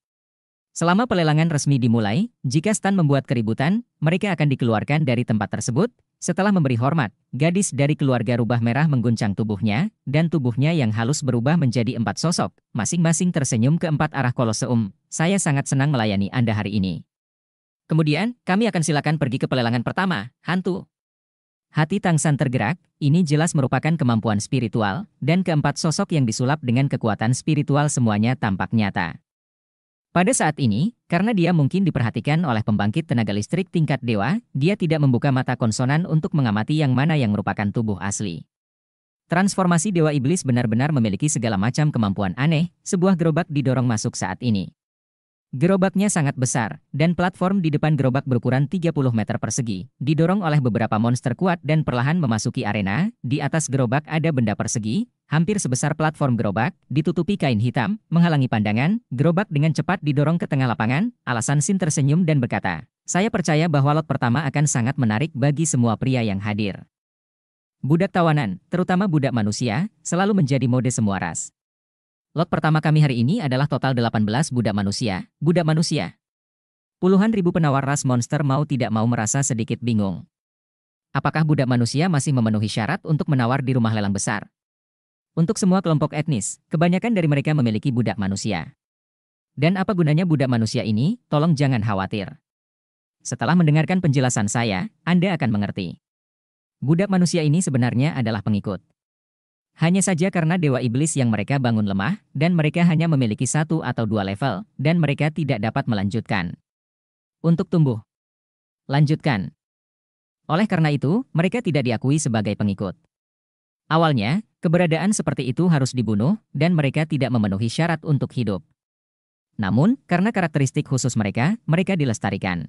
Selama pelelangan resmi dimulai, jika Stan membuat keributan, mereka akan dikeluarkan dari tempat tersebut, setelah memberi hormat, gadis dari keluarga rubah merah mengguncang tubuhnya, dan tubuhnya yang halus berubah menjadi empat sosok, masing-masing tersenyum ke empat arah koloseum. Saya sangat senang melayani Anda hari ini. Kemudian, kami akan silakan pergi ke pelelangan pertama, hantu. Hati Tang San tergerak, ini jelas merupakan kemampuan spiritual, dan keempat sosok yang disulap dengan kekuatan spiritual semuanya tampak nyata. Pada saat ini, karena dia mungkin diperhatikan oleh pembangkit tenaga listrik tingkat dewa, dia tidak membuka mata konsonan untuk mengamati yang mana yang merupakan tubuh asli. Transformasi Dewa Iblis benar-benar memiliki segala macam kemampuan aneh, sebuah gerobak didorong masuk saat ini. Gerobaknya sangat besar, dan platform di depan gerobak berukuran 30 meter persegi, didorong oleh beberapa monster kuat dan perlahan memasuki arena, di atas gerobak ada benda persegi, hampir sebesar platform gerobak, ditutupi kain hitam, menghalangi pandangan, gerobak dengan cepat didorong ke tengah lapangan, alasan Sin tersenyum dan berkata, saya percaya bahwa lot pertama akan sangat menarik bagi semua pria yang hadir. Budak tawanan, terutama budak manusia, selalu menjadi mode semua ras. Lot pertama kami hari ini adalah total 18 budak manusia, budak manusia. Puluhan ribu penawar ras monster mau tidak mau merasa sedikit bingung. Apakah budak manusia masih memenuhi syarat untuk menawar di rumah lelang besar? Untuk semua kelompok etnis, kebanyakan dari mereka memiliki budak manusia. Dan apa gunanya budak manusia ini? Tolong jangan khawatir. Setelah mendengarkan penjelasan saya, Anda akan mengerti. Budak manusia ini sebenarnya adalah pengikut. Hanya saja karena dewa iblis yang mereka bangun lemah, dan mereka hanya memiliki satu atau dua level, dan mereka tidak dapat melanjutkan. Untuk tumbuh. Lanjutkan. Oleh karena itu, mereka tidak diakui sebagai pengikut. Awalnya, Keberadaan seperti itu harus dibunuh, dan mereka tidak memenuhi syarat untuk hidup. Namun, karena karakteristik khusus mereka, mereka dilestarikan.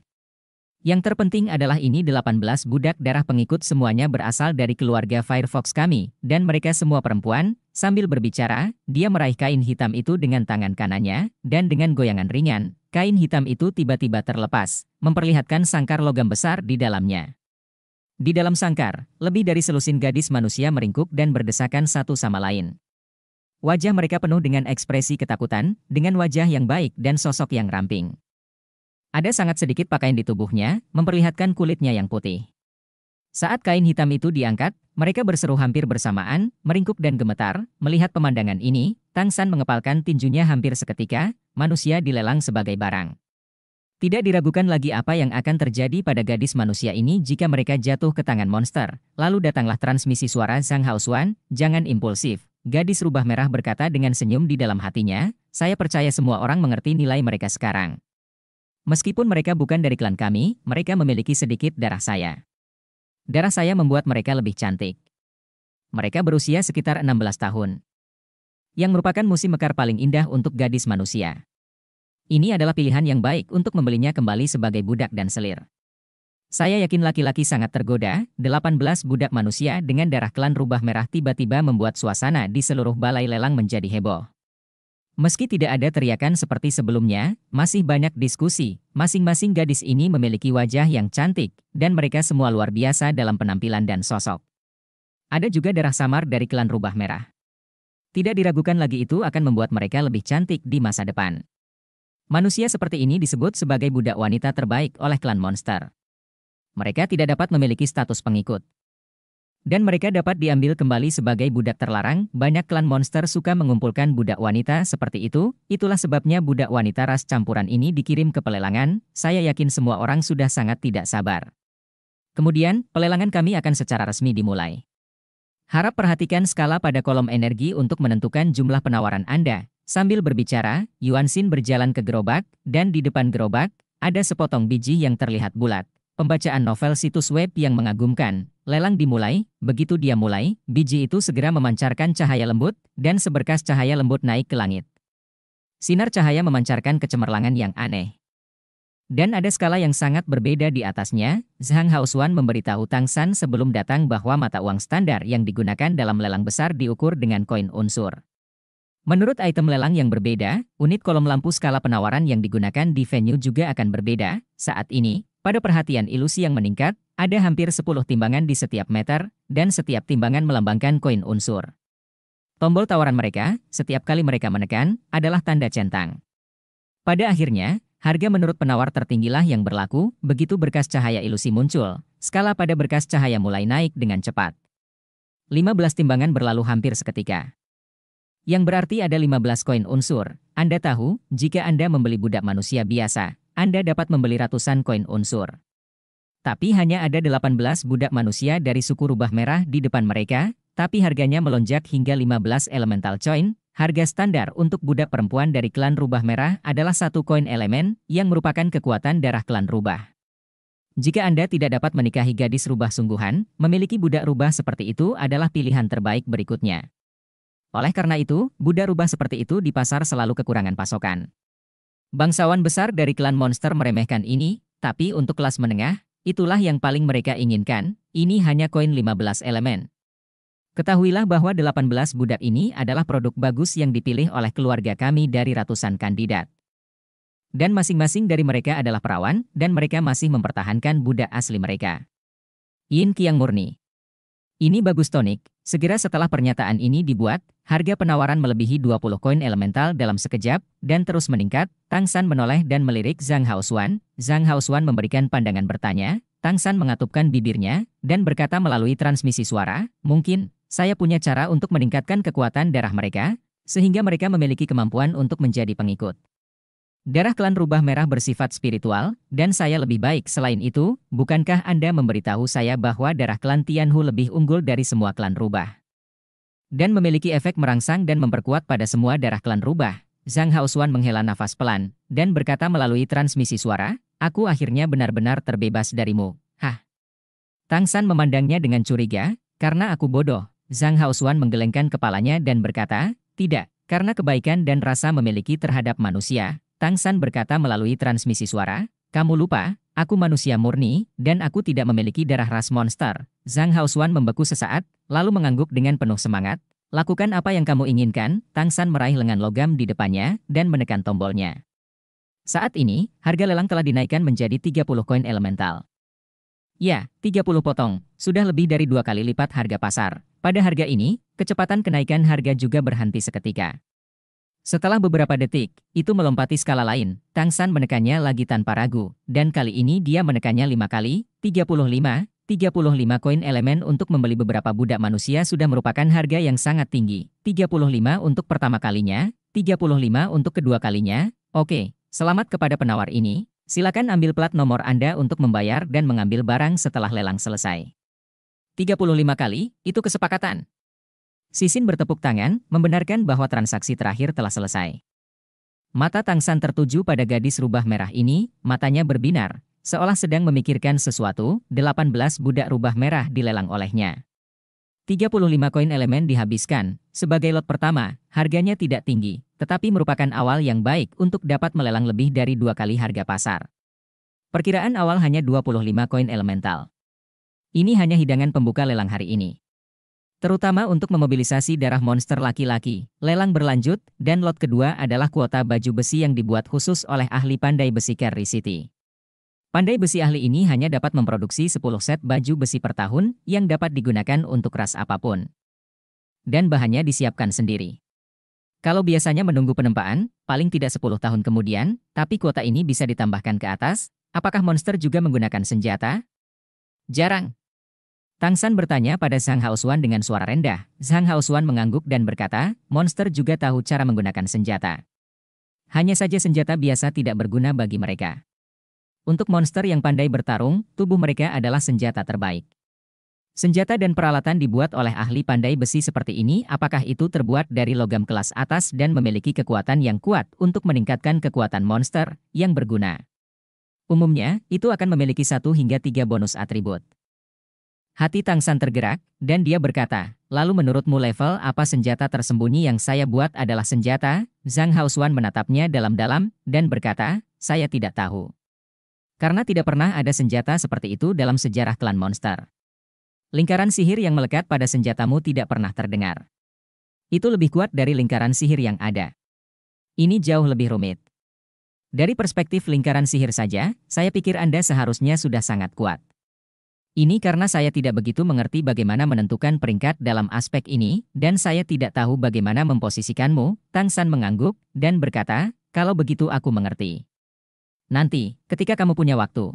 Yang terpenting adalah ini 18 budak darah pengikut semuanya berasal dari keluarga Firefox kami, dan mereka semua perempuan, sambil berbicara, dia meraih kain hitam itu dengan tangan kanannya, dan dengan goyangan ringan, kain hitam itu tiba-tiba terlepas, memperlihatkan sangkar logam besar di dalamnya. Di dalam sangkar, lebih dari selusin gadis manusia meringkuk dan berdesakan satu sama lain. Wajah mereka penuh dengan ekspresi ketakutan, dengan wajah yang baik dan sosok yang ramping. Ada sangat sedikit pakaian di tubuhnya, memperlihatkan kulitnya yang putih. Saat kain hitam itu diangkat, mereka berseru hampir bersamaan, meringkuk dan gemetar, melihat pemandangan ini, Tang San mengepalkan tinjunya hampir seketika, manusia dilelang sebagai barang. Tidak diragukan lagi apa yang akan terjadi pada gadis manusia ini jika mereka jatuh ke tangan monster. Lalu datanglah transmisi suara Sang Haosuan, jangan impulsif. Gadis rubah merah berkata dengan senyum di dalam hatinya, saya percaya semua orang mengerti nilai mereka sekarang. Meskipun mereka bukan dari klan kami, mereka memiliki sedikit darah saya. Darah saya membuat mereka lebih cantik. Mereka berusia sekitar 16 tahun. Yang merupakan musim mekar paling indah untuk gadis manusia. Ini adalah pilihan yang baik untuk membelinya kembali sebagai budak dan selir. Saya yakin laki-laki sangat tergoda, 18 budak manusia dengan darah klan rubah merah tiba-tiba membuat suasana di seluruh balai lelang menjadi heboh. Meski tidak ada teriakan seperti sebelumnya, masih banyak diskusi, masing-masing gadis ini memiliki wajah yang cantik, dan mereka semua luar biasa dalam penampilan dan sosok. Ada juga darah samar dari klan rubah merah. Tidak diragukan lagi itu akan membuat mereka lebih cantik di masa depan. Manusia seperti ini disebut sebagai budak wanita terbaik oleh klan monster. Mereka tidak dapat memiliki status pengikut. Dan mereka dapat diambil kembali sebagai budak terlarang, banyak klan monster suka mengumpulkan budak wanita seperti itu, itulah sebabnya budak wanita ras campuran ini dikirim ke pelelangan, saya yakin semua orang sudah sangat tidak sabar. Kemudian, pelelangan kami akan secara resmi dimulai. Harap perhatikan skala pada kolom energi untuk menentukan jumlah penawaran Anda, Sambil berbicara, Yuan Xin berjalan ke gerobak, dan di depan gerobak, ada sepotong biji yang terlihat bulat. Pembacaan novel situs web yang mengagumkan. Lelang dimulai, begitu dia mulai, biji itu segera memancarkan cahaya lembut, dan seberkas cahaya lembut naik ke langit. Sinar cahaya memancarkan kecemerlangan yang aneh. Dan ada skala yang sangat berbeda di atasnya, Zhang Haosuan memberitahu Tang San sebelum datang bahwa mata uang standar yang digunakan dalam lelang besar diukur dengan koin unsur. Menurut item lelang yang berbeda, unit kolom lampu skala penawaran yang digunakan di venue juga akan berbeda. Saat ini, pada perhatian ilusi yang meningkat, ada hampir 10 timbangan di setiap meter, dan setiap timbangan melambangkan koin unsur. Tombol tawaran mereka, setiap kali mereka menekan, adalah tanda centang. Pada akhirnya, harga menurut penawar tertinggilah yang berlaku, begitu berkas cahaya ilusi muncul, skala pada berkas cahaya mulai naik dengan cepat. 15 timbangan berlalu hampir seketika. Yang berarti ada 15 koin unsur. Anda tahu, jika Anda membeli budak manusia biasa, Anda dapat membeli ratusan koin unsur. Tapi hanya ada 18 budak manusia dari suku rubah merah di depan mereka, tapi harganya melonjak hingga 15 elemental coin. Harga standar untuk budak perempuan dari klan rubah merah adalah satu koin elemen, yang merupakan kekuatan darah klan rubah. Jika Anda tidak dapat menikahi gadis rubah sungguhan, memiliki budak rubah seperti itu adalah pilihan terbaik berikutnya. Oleh karena itu, Buddha rubah seperti itu di pasar selalu kekurangan pasokan. Bangsawan besar dari klan monster meremehkan ini, tapi untuk kelas menengah, itulah yang paling mereka inginkan, ini hanya koin 15 elemen. Ketahuilah bahwa 18 budak ini adalah produk bagus yang dipilih oleh keluarga kami dari ratusan kandidat. Dan masing-masing dari mereka adalah perawan, dan mereka masih mempertahankan budak asli mereka. Yin Kiang Murni Ini bagus tonik, segera setelah pernyataan ini dibuat, Harga penawaran melebihi 20 koin elemental dalam sekejap, dan terus meningkat, Tang San menoleh dan melirik Zhang Haosuan. Zhang Haosuan memberikan pandangan bertanya, Tang San mengatupkan bibirnya, dan berkata melalui transmisi suara, mungkin, saya punya cara untuk meningkatkan kekuatan darah mereka, sehingga mereka memiliki kemampuan untuk menjadi pengikut. Darah klan rubah merah bersifat spiritual, dan saya lebih baik selain itu, bukankah Anda memberitahu saya bahwa darah klan Tianhu lebih unggul dari semua klan rubah? Dan memiliki efek merangsang dan memperkuat pada semua darah klan rubah. Zhang Haosuan menghela nafas pelan, dan berkata melalui transmisi suara, Aku akhirnya benar-benar terbebas darimu. Hah. Tang San memandangnya dengan curiga, karena aku bodoh. Zhang Haosuan menggelengkan kepalanya dan berkata, Tidak, karena kebaikan dan rasa memiliki terhadap manusia. Tang San berkata melalui transmisi suara, Kamu lupa, Aku manusia murni, dan aku tidak memiliki darah ras monster. Zhang Haosuan membeku sesaat, lalu mengangguk dengan penuh semangat. Lakukan apa yang kamu inginkan, Tang San meraih lengan logam di depannya, dan menekan tombolnya. Saat ini, harga lelang telah dinaikkan menjadi 30 koin elemental. Ya, 30 potong, sudah lebih dari dua kali lipat harga pasar. Pada harga ini, kecepatan kenaikan harga juga berhenti seketika. Setelah beberapa detik, itu melompati skala lain. Tang San menekannya lagi tanpa ragu, dan kali ini dia menekannya lima kali, 35, 35 koin elemen untuk membeli beberapa budak manusia sudah merupakan harga yang sangat tinggi. 35 untuk pertama kalinya, 35 untuk kedua kalinya. Oke, selamat kepada penawar ini. Silakan ambil plat nomor Anda untuk membayar dan mengambil barang setelah lelang selesai. 35 kali, itu kesepakatan. Sisin bertepuk tangan, membenarkan bahwa transaksi terakhir telah selesai. Mata Tang San tertuju pada gadis rubah merah ini, matanya berbinar, seolah sedang memikirkan sesuatu, 18 budak rubah merah dilelang olehnya. 35 koin elemen dihabiskan, sebagai lot pertama, harganya tidak tinggi, tetapi merupakan awal yang baik untuk dapat melelang lebih dari dua kali harga pasar. Perkiraan awal hanya 25 koin elemental. Ini hanya hidangan pembuka lelang hari ini terutama untuk memobilisasi darah monster laki-laki. Lelang berlanjut, dan lot kedua adalah kuota baju besi yang dibuat khusus oleh ahli pandai besi Carry City. Pandai besi ahli ini hanya dapat memproduksi 10 set baju besi per tahun yang dapat digunakan untuk ras apapun. Dan bahannya disiapkan sendiri. Kalau biasanya menunggu penempaan, paling tidak 10 tahun kemudian, tapi kuota ini bisa ditambahkan ke atas. Apakah monster juga menggunakan senjata? Jarang, Tang San bertanya pada Zhang Haosuan dengan suara rendah. Zhang Haosuan mengangguk dan berkata, monster juga tahu cara menggunakan senjata. Hanya saja senjata biasa tidak berguna bagi mereka. Untuk monster yang pandai bertarung, tubuh mereka adalah senjata terbaik. Senjata dan peralatan dibuat oleh ahli pandai besi seperti ini apakah itu terbuat dari logam kelas atas dan memiliki kekuatan yang kuat untuk meningkatkan kekuatan monster yang berguna. Umumnya, itu akan memiliki satu hingga tiga bonus atribut. Hati Tang San tergerak, dan dia berkata, Lalu menurutmu level apa senjata tersembunyi yang saya buat adalah senjata? Zhang Haosuan menatapnya dalam-dalam, dan berkata, saya tidak tahu. Karena tidak pernah ada senjata seperti itu dalam sejarah klan monster. Lingkaran sihir yang melekat pada senjatamu tidak pernah terdengar. Itu lebih kuat dari lingkaran sihir yang ada. Ini jauh lebih rumit. Dari perspektif lingkaran sihir saja, saya pikir Anda seharusnya sudah sangat kuat. Ini karena saya tidak begitu mengerti bagaimana menentukan peringkat dalam aspek ini, dan saya tidak tahu bagaimana memposisikanmu. Tang San mengangguk dan berkata, kalau begitu aku mengerti. Nanti, ketika kamu punya waktu,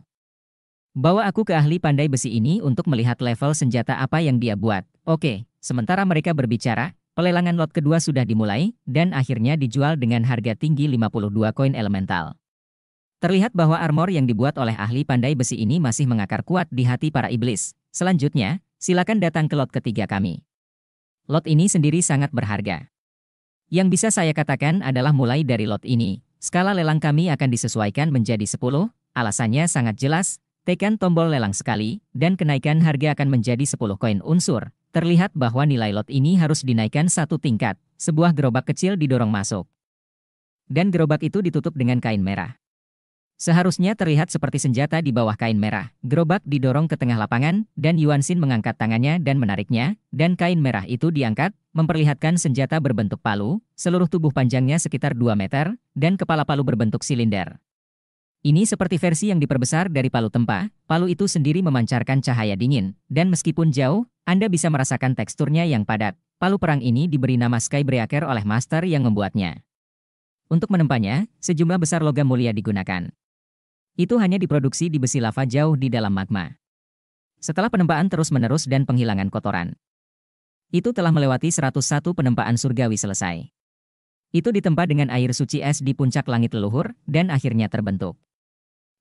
bawa aku ke ahli pandai besi ini untuk melihat level senjata apa yang dia buat. Oke, sementara mereka berbicara, pelelangan lot kedua sudah dimulai, dan akhirnya dijual dengan harga tinggi 52 koin elemental. Terlihat bahwa armor yang dibuat oleh ahli pandai besi ini masih mengakar kuat di hati para iblis. Selanjutnya, silakan datang ke lot ketiga kami. Lot ini sendiri sangat berharga. Yang bisa saya katakan adalah mulai dari lot ini, skala lelang kami akan disesuaikan menjadi 10, alasannya sangat jelas, tekan tombol lelang sekali, dan kenaikan harga akan menjadi 10 koin unsur. Terlihat bahwa nilai lot ini harus dinaikkan satu tingkat, sebuah gerobak kecil didorong masuk. Dan gerobak itu ditutup dengan kain merah. Seharusnya terlihat seperti senjata di bawah kain merah. Gerobak didorong ke tengah lapangan, dan Yuan Xin mengangkat tangannya dan menariknya, dan kain merah itu diangkat, memperlihatkan senjata berbentuk palu, seluruh tubuh panjangnya sekitar 2 meter, dan kepala palu berbentuk silinder. Ini seperti versi yang diperbesar dari palu tempa, palu itu sendiri memancarkan cahaya dingin, dan meskipun jauh, Anda bisa merasakan teksturnya yang padat. Palu perang ini diberi nama Skybreaker oleh master yang membuatnya. Untuk menempanya, sejumlah besar logam mulia digunakan itu hanya diproduksi di besi lava jauh di dalam magma. Setelah penempaan terus-menerus dan penghilangan kotoran, itu telah melewati 101 penempaan surgawi selesai. Itu ditempa dengan air suci es di puncak langit leluhur dan akhirnya terbentuk.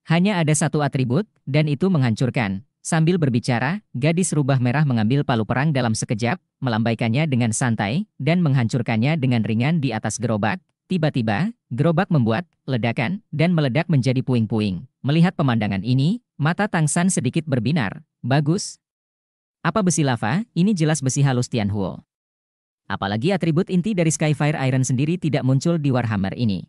Hanya ada satu atribut, dan itu menghancurkan. Sambil berbicara, gadis rubah merah mengambil palu perang dalam sekejap, melambaikannya dengan santai, dan menghancurkannya dengan ringan di atas gerobak. Tiba-tiba, Gerobak membuat ledakan dan meledak menjadi puing-puing. Melihat pemandangan ini, mata Tang San sedikit berbinar. Bagus. Apa besi lava? Ini jelas besi halus Tian Huo. Apalagi atribut inti dari Skyfire Iron sendiri tidak muncul di Warhammer ini.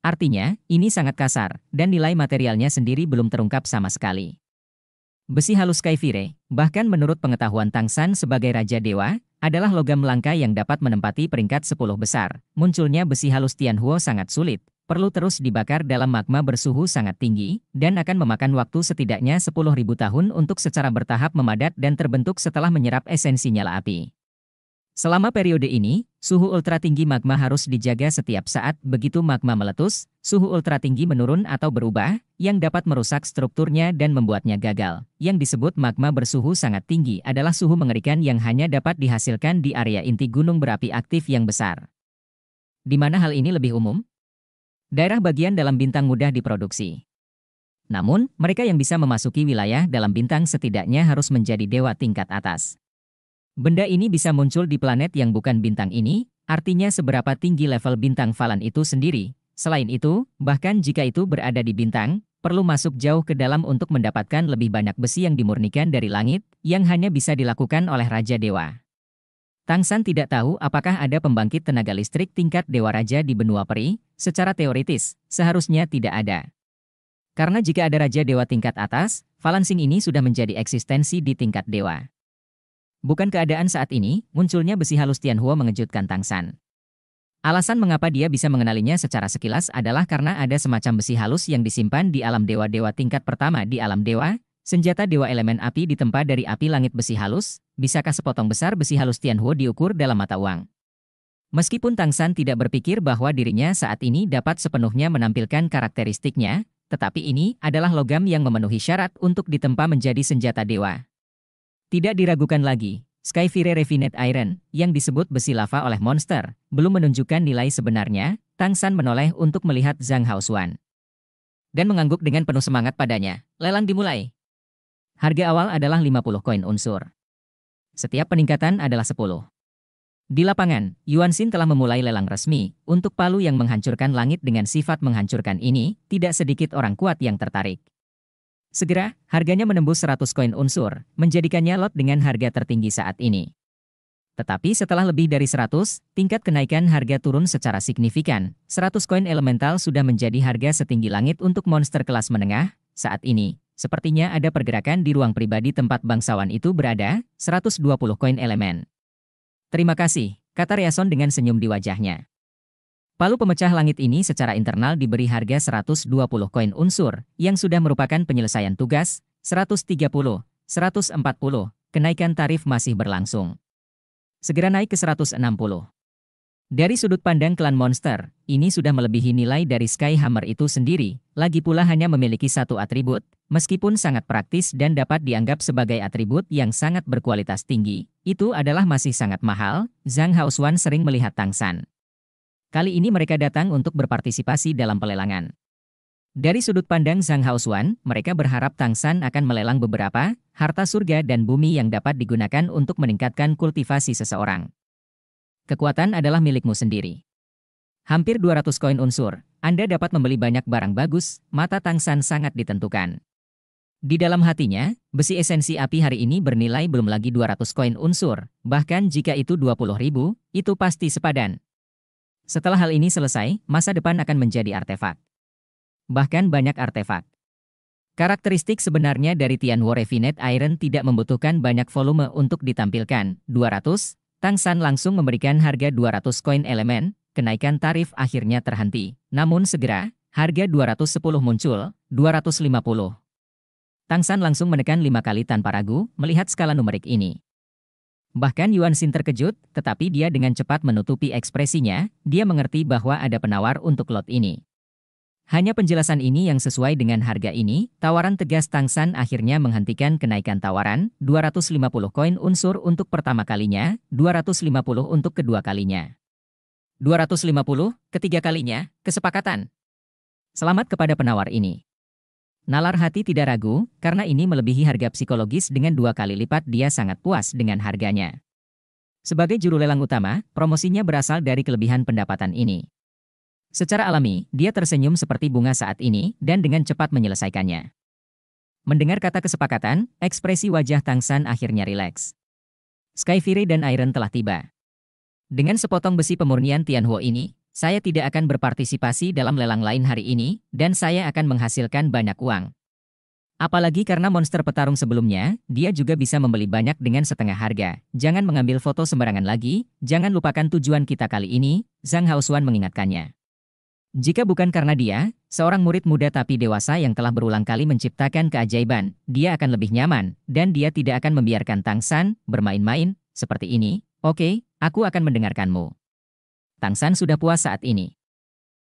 Artinya, ini sangat kasar, dan nilai materialnya sendiri belum terungkap sama sekali. Besi halus Skyfire, bahkan menurut pengetahuan Tang San sebagai Raja Dewa, adalah logam langka yang dapat menempati peringkat 10 besar. Munculnya besi halus Tianhuo sangat sulit, perlu terus dibakar dalam magma bersuhu sangat tinggi, dan akan memakan waktu setidaknya 10.000 tahun untuk secara bertahap memadat dan terbentuk setelah menyerap esensi nyala api. Selama periode ini, Suhu ultra tinggi magma harus dijaga setiap saat, begitu magma meletus, suhu ultra tinggi menurun atau berubah, yang dapat merusak strukturnya dan membuatnya gagal. Yang disebut magma bersuhu sangat tinggi adalah suhu mengerikan yang hanya dapat dihasilkan di area inti gunung berapi aktif yang besar. Di mana hal ini lebih umum? Daerah bagian dalam bintang mudah diproduksi. Namun, mereka yang bisa memasuki wilayah dalam bintang setidaknya harus menjadi dewa tingkat atas. Benda ini bisa muncul di planet yang bukan bintang ini, artinya seberapa tinggi level bintang Falan itu sendiri. Selain itu, bahkan jika itu berada di bintang, perlu masuk jauh ke dalam untuk mendapatkan lebih banyak besi yang dimurnikan dari langit, yang hanya bisa dilakukan oleh Raja Dewa. Tang San tidak tahu apakah ada pembangkit tenaga listrik tingkat Dewa Raja di benua peri, secara teoritis, seharusnya tidak ada. Karena jika ada Raja Dewa tingkat atas, Falansing ini sudah menjadi eksistensi di tingkat Dewa. Bukan keadaan saat ini, munculnya besi halus Tianhua mengejutkan Tang San. Alasan mengapa dia bisa mengenalinya secara sekilas adalah karena ada semacam besi halus yang disimpan di alam dewa-dewa tingkat pertama di alam dewa, senjata dewa elemen api ditempa dari api langit besi halus, bisakah sepotong besar besi halus Tianhua diukur dalam mata uang? Meskipun Tang San tidak berpikir bahwa dirinya saat ini dapat sepenuhnya menampilkan karakteristiknya, tetapi ini adalah logam yang memenuhi syarat untuk ditempa menjadi senjata dewa. Tidak diragukan lagi, Skyfire Refined Iron, yang disebut besi lava oleh monster, belum menunjukkan nilai sebenarnya, Tang San menoleh untuk melihat Zhang Haosuan Dan mengangguk dengan penuh semangat padanya, lelang dimulai. Harga awal adalah 50 koin unsur. Setiap peningkatan adalah 10. Di lapangan, Yuan Xin telah memulai lelang resmi, untuk palu yang menghancurkan langit dengan sifat menghancurkan ini, tidak sedikit orang kuat yang tertarik. Segera, harganya menembus 100 koin unsur, menjadikannya lot dengan harga tertinggi saat ini. Tetapi setelah lebih dari 100, tingkat kenaikan harga turun secara signifikan. 100 koin elemental sudah menjadi harga setinggi langit untuk monster kelas menengah. Saat ini, sepertinya ada pergerakan di ruang pribadi tempat bangsawan itu berada, 120 koin elemen. Terima kasih, kata Riason dengan senyum di wajahnya. Palu pemecah langit ini secara internal diberi harga 120 koin unsur, yang sudah merupakan penyelesaian tugas, 130, 140, kenaikan tarif masih berlangsung. Segera naik ke 160. Dari sudut pandang klan monster, ini sudah melebihi nilai dari Sky Hammer itu sendiri, lagi pula hanya memiliki satu atribut, meskipun sangat praktis dan dapat dianggap sebagai atribut yang sangat berkualitas tinggi. Itu adalah masih sangat mahal, Zhang Haosuan sering melihat Tang San. Kali ini mereka datang untuk berpartisipasi dalam pelelangan. Dari sudut pandang Zhang Haosuan, mereka berharap Tang San akan melelang beberapa harta surga dan bumi yang dapat digunakan untuk meningkatkan kultivasi seseorang. Kekuatan adalah milikmu sendiri. Hampir 200 koin unsur, Anda dapat membeli banyak barang bagus, mata Tang San sangat ditentukan. Di dalam hatinya, besi esensi api hari ini bernilai belum lagi 200 koin unsur, bahkan jika itu 20 ribu, itu pasti sepadan, setelah hal ini selesai, masa depan akan menjadi artefak. Bahkan banyak artefak. Karakteristik sebenarnya dari Tian Wu Refinet Iron tidak membutuhkan banyak volume untuk ditampilkan. 200, Tang San langsung memberikan harga 200 koin elemen, kenaikan tarif akhirnya terhenti. Namun segera, harga 210 muncul, 250. Tang San langsung menekan lima kali tanpa ragu melihat skala numerik ini. Bahkan Yuan Xin terkejut, tetapi dia dengan cepat menutupi ekspresinya, dia mengerti bahwa ada penawar untuk lot ini. Hanya penjelasan ini yang sesuai dengan harga ini, tawaran tegas Tang San akhirnya menghentikan kenaikan tawaran, 250 koin unsur untuk pertama kalinya, 250 untuk kedua kalinya. 250, ketiga kalinya, kesepakatan. Selamat kepada penawar ini. Nalar hati tidak ragu, karena ini melebihi harga psikologis dengan dua kali lipat dia sangat puas dengan harganya. Sebagai juru lelang utama, promosinya berasal dari kelebihan pendapatan ini. Secara alami, dia tersenyum seperti bunga saat ini dan dengan cepat menyelesaikannya. Mendengar kata kesepakatan, ekspresi wajah Tang San akhirnya rileks. Skyfire dan Iron telah tiba. Dengan sepotong besi pemurnian Tianhuo ini, saya tidak akan berpartisipasi dalam lelang lain hari ini, dan saya akan menghasilkan banyak uang. Apalagi karena monster petarung sebelumnya, dia juga bisa membeli banyak dengan setengah harga. Jangan mengambil foto sembarangan lagi, jangan lupakan tujuan kita kali ini, Zhang Haosuan mengingatkannya. Jika bukan karena dia, seorang murid muda tapi dewasa yang telah berulang kali menciptakan keajaiban, dia akan lebih nyaman, dan dia tidak akan membiarkan Tang San bermain-main, seperti ini. Oke, okay, aku akan mendengarkanmu. Tang San sudah puas saat ini.